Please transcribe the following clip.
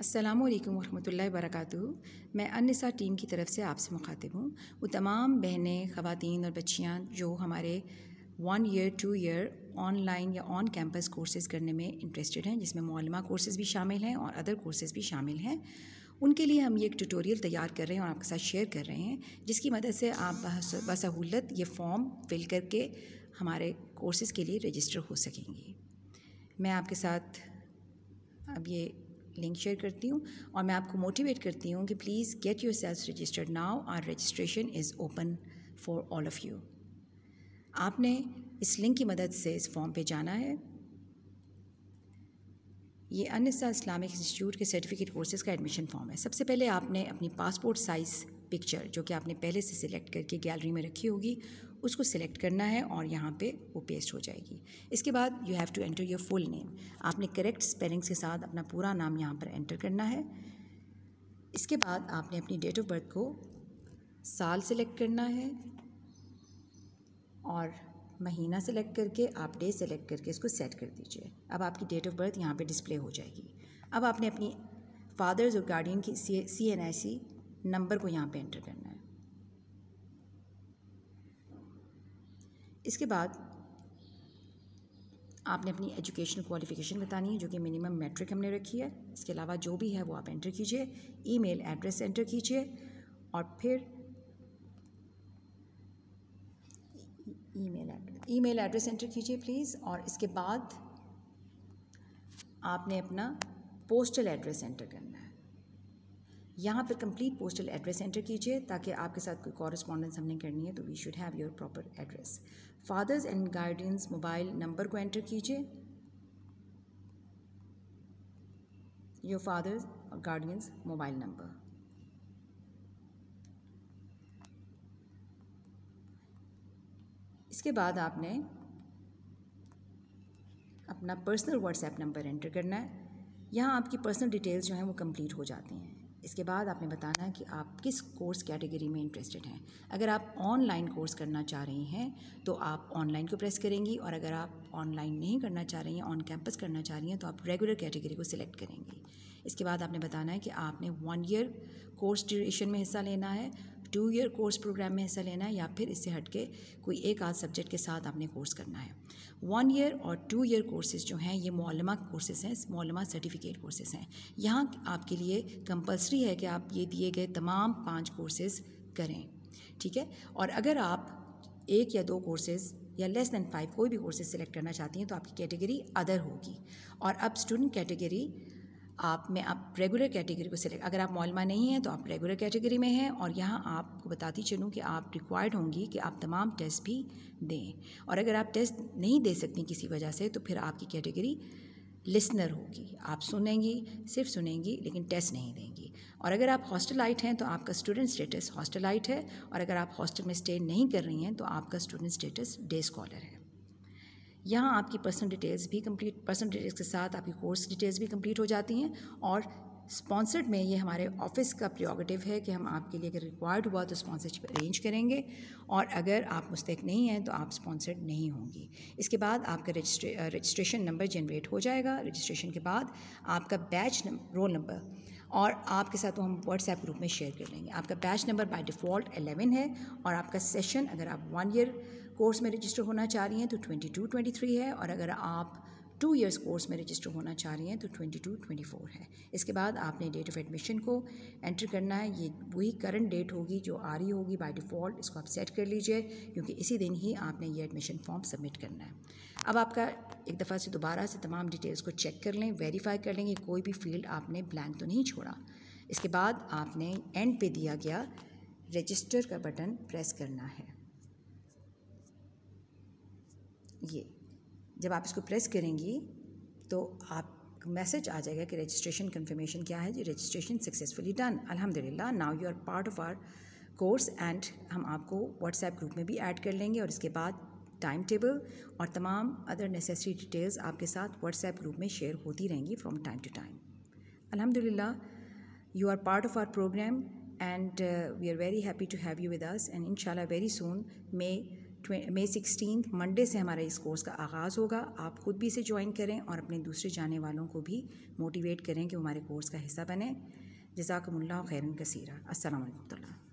असलम वरहमल वरक मैं अनसा टीम की तरफ से आपसे मुखातिब हूँ वो तमाम बहनें ख़वातीन और बच्चियाँ जो हमारे one year two year online या ऑन कैंपस कोर्सेज करने में इंटरेस्टेड हैं जिसमें मौलमा कोर्सेज भी शामिल हैं और अदर कोर्सेज भी शामिल हैं उनके लिए हम ये एक ट्यूटोरियल तैयार कर रहे हैं और आपके साथ शेयर कर रहे हैं जिसकी मदद से आप बसहूलत ये फॉर्म फिल करके हमारे कोर्सेज़ के लिए रजिस्टर हो सकेंगी मैं आपके साथ अब ये लिंक शेयर करती हूँ और मैं आपको मोटिवेट करती हूँ कि please get yourself registered now our registration is open for all of you आपने इस लिंक की मदद से इस फॉर्म पे जाना है ये अनसा इस्लामिक इंस्टीट्यूट के सर्टिफिकेट कोर्सेज़ का एडमिशन फॉर्म है सबसे पहले आपने अपनी पासपोर्ट साइज़ पिक्चर जो कि आपने पहले से सिलेक्ट करके गैलरी में रखी होगी उसको सिलेक्ट करना है और यहाँ पे वो पेस्ट हो जाएगी इसके बाद you have to enter your full name आपने करेक्ट स्पेलिंग्स के साथ अपना पूरा नाम यहाँ पर एंटर करना है इसके बाद आपने अपनी डेट ऑफ बर्थ को साल सेलेक्ट करना है और महीना सेलेक्ट करके आप डे सेलेक्ट करके इसको सेट कर दीजिए अब आपकी डेट ऑफ बर्थ यहाँ पे डिस्प्ले हो जाएगी अब आपने अपनी फादर्स और गार्डियन की सी सी एन आई सी नंबर को यहाँ पे एंटर करना है इसके बाद आपने अपनी एजुकेशन क्वालिफिकेशन बतानी है जो कि मिनिमम मैट्रिक हमने रखी है इसके अलावा जो भी है वो आप एंटर कीजिए ईमेल एड्रेस एंटर कीजिए और फिर email address email address enter कीजिए प्लीज़ और इसके बाद आपने अपना पोस्टल एड्रेस एंटर करना है यहाँ पर कंप्लीट पोस्टल एड्रेस एंटर कीजिए ताकि आपके साथ कोई कॉरेस्पॉन्डेंस हमने करनी है तो we should have your proper address father's and guardian's mobile number को एंटर कीजिए योर फादर्स और गार्डियंस मोबाइल नंबर इसके बाद आपने अपना पर्सनल व्हाट्सएप नंबर एंटर करना है यहाँ आपकी पर्सनल डिटेल्स जो हैं वो कंप्लीट हो जाती हैं इसके बाद आपने बताना कि आप किस कोर्स कैटेगरी में इंटरेस्टेड हैं अगर आप ऑनलाइन कोर्स करना चाह रही हैं तो आप ऑनलाइन को प्रेस करेंगी और अगर आप ऑनलाइन नहीं करना चाह रही हैं ऑन कैंपस करना चाह रही हैं तो आप रेगुलर कैटेगरी को सिलेक्ट करेंगी इसके बाद आपने बताना है कि आपने वन ईयर कोर्स ड्यूरेशन में हिस्सा लेना है टू ईयर कोर्स प्रोग्राम में हिस्सा लेना है या फिर इससे हट के कोई एक आध सब्जेक्ट के साथ आपने कोर्स करना है वन ईयर और टू ईयर कोर्सेज जो हैं ये मौलमा कोर्सेज हैं मौलमा सर्टिफिकेट कोर्सेज हैं यहाँ आपके लिए कंपलसरी है कि आप ये दिए गए तमाम पाँच कोर्सेज करें ठीक है और अगर आप एक या दो कोर्सेज़ या लेस देन फाइव कोई भी कोर्सेज सेलेक्ट करना चाहती हैं तो आपकी कैटेगरी अदर होगी और अब स्टूडेंट कैटेगरी आप में आप रेगुलर कैटेगरी को सिलेक्ट अगर आप मौलमा नहीं हैं तो आप रेगुलर कैटेगरी में हैं और यहाँ आपको बताती चलूँ कि आप रिक्वायर्ड होंगी कि आप तमाम टेस्ट भी दें और अगर आप टेस्ट नहीं दे सकती किसी वजह से तो फिर आपकी कैटेगरी लिसनर होगी आप सुनेंगी सिर्फ सुनेंगी लेकिन टेस्ट नहीं देंगी और अगर आप आइट हैं तो आपका स्टूडेंट स्टेटस आइट है और अगर आप हॉस्टल में स्टे नहीं कर रही हैं तो आपका स्टूडेंट स्टेटस डे स्कॉलर है यहाँ आपकी पर्सनल डिटेल्स भी कंप्लीट पर्सनल डिटेल्स के साथ आपकी कोर्स डिटेल्स भी कंप्लीट हो जाती हैं और स्पॉन्सर्ड में ये हमारे ऑफिस का प्रियोगेटिव है कि हम आपके लिए अगर रिक्वायर्ड हुआ तो स्पॉन्सरशिप अरेंज करेंगे और अगर आप मुस्तक नहीं हैं तो आप स्पॉन्सर्ड नहीं होंगी इसके बाद आपका रजिस्ट्रे रजिस्ट्रेशन नंबर जनरेट हो जाएगा रजिस्ट्रेशन के बाद आपका बैच रोल नंबर और आपके साथ वो हम व्हाट्सएप ग्रुप में शेयर कर लेंगे आपका बैच नंबर बाय डिफ़ॉल्ट 11 है और आपका सेशन अगर आप वन ईयर कोर्स में रजिस्टर होना चाह रही हैं तो थ्री है और अगर आप टू ईयर्स कोर्स में रजिस्टर होना चाह रही हैं तो ट्वेंटी टू ट्वेंटी फोर है इसके बाद आपने डेट ऑफ एडमिशन को एंटर करना है ये वही करंट डेट होगी जो आ रही होगी बाय डिफ़ॉल्ट इसको आप सेट कर लीजिए क्योंकि इसी दिन ही आपने ये एडमिशन फॉर्म सबमिट करना है अब आपका एक दफ़ा से दोबारा से तमाम डिटेल्स को चेक कर लें वेरीफाई कर लेंगे कोई भी फील्ड आपने ब्लैंक तो नहीं छोड़ा इसके बाद आपने एंड पे दिया गया रजिस्टर का बटन प्रेस करना है ये जब आप इसको प्रेस करेंगी तो आप मैसेज आ जाएगा कि रजिस्ट्रेशन कंफर्मेशन क्या है जी रजिस्ट्रेशन सक्सेसफुली डन अल्हम्दुलिल्लाह now you are part of our course and हम आपको व्हाट्सएप ग्रुप में भी ऐड कर लेंगे और इसके बाद टाइम टेबल और तमाम अदर नेसेसरी डिटेल्स आपके साथ व्हाट्सएप ग्रुप में शेयर होती रहेंगी फ्रॉम टाइम टू टाइम अल्हम्दुलिल्लाह you are part of our programme and we are very happy to have you with us and in very soon May May sixteen Monday से हमारा इस course का आगाज़ होगा आप खुद भी इसे ज्वाइन करें और अपने दूसरे जाने वालों को भी मोटिवेट करें कि वो हमारे कोर्स का हिस्सा बने जजाकमल्ला खैरन कसीरा असल